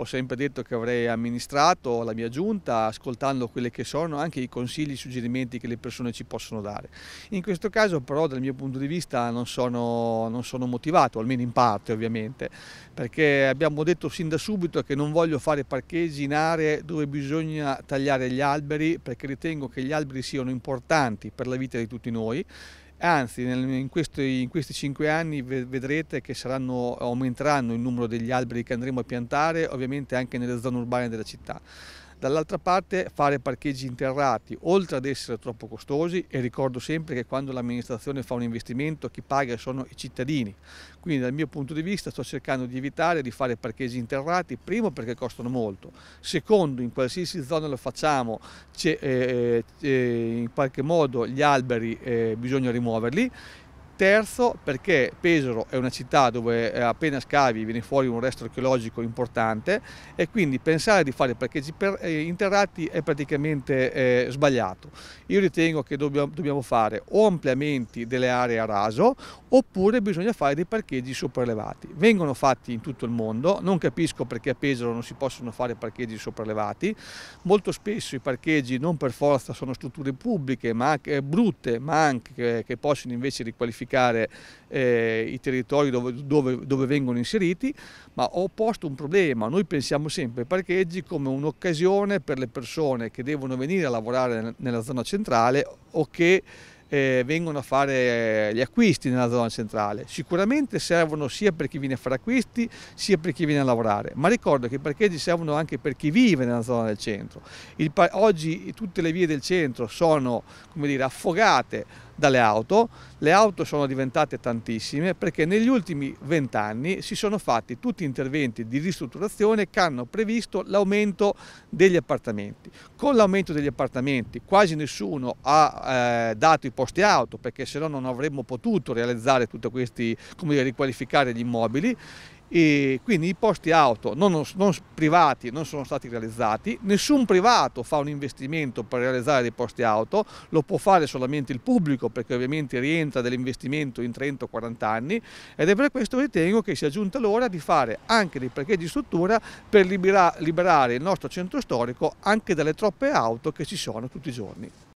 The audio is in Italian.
ho sempre detto che avrei amministrato la mia giunta ascoltando quelli che sono anche i consigli, i suggerimenti che le persone ci possono dare. In questo caso però dal mio punto di vista non sono, non sono motivato, almeno in parte ovviamente, perché abbiamo detto sin da subito che non voglio fare parcheggi in aree dove bisogna tagliare gli alberi perché ritengo che gli alberi siano importanti per la vita di tutti noi anzi in questi, in questi cinque anni vedrete che saranno, aumenteranno il numero degli alberi che andremo a piantare, ovviamente anche nelle zone urbane della città. Dall'altra parte fare parcheggi interrati, oltre ad essere troppo costosi, e ricordo sempre che quando l'amministrazione fa un investimento chi paga sono i cittadini, quindi dal mio punto di vista sto cercando di evitare di fare parcheggi interrati, primo perché costano molto, secondo in qualsiasi zona lo facciamo, eh, eh, in qualche modo gli alberi eh, bisogna rimuoverli terzo perché Pesaro è una città dove eh, appena scavi viene fuori un resto archeologico importante e quindi pensare di fare parcheggi eh, interrati è praticamente eh, sbagliato. Io ritengo che dobbiamo, dobbiamo fare o ampliamenti delle aree a raso oppure bisogna fare dei parcheggi sopraelevati. Vengono fatti in tutto il mondo, non capisco perché a Pesaro non si possono fare parcheggi sopraelevati, molto spesso i parcheggi non per forza sono strutture pubbliche ma anche, brutte ma anche che, che possono invece riqualificare modificare eh, i territori dove, dove, dove, vengono inseriti, ma ho posto un problema, noi pensiamo sempre ai parcheggi come un'occasione per le persone che devono venire a lavorare nella zona centrale o che eh, vengono a fare eh, gli acquisti nella zona centrale. Sicuramente servono sia per chi viene a fare acquisti sia per chi viene a lavorare, ma ricordo che i parcheggi servono anche per chi vive nella zona del centro. Il, oggi tutte le vie del centro sono come dire, affogate dalle auto. Le auto sono diventate tantissime perché negli ultimi vent'anni si sono fatti tutti interventi di ristrutturazione che hanno previsto l'aumento degli appartamenti. Con l'aumento degli appartamenti quasi nessuno ha eh, dato i posti auto perché se no non avremmo potuto realizzare tutti questi, come dire, riqualificare gli immobili e quindi i posti auto non, non privati non sono stati realizzati, nessun privato fa un investimento per realizzare dei posti auto, lo può fare solamente il pubblico perché ovviamente rientra dell'investimento in 30-40 o anni ed è per questo che ritengo che sia giunta l'ora di fare anche dei parcheggi di struttura per libera liberare il nostro centro storico anche dalle troppe auto che ci sono tutti i giorni.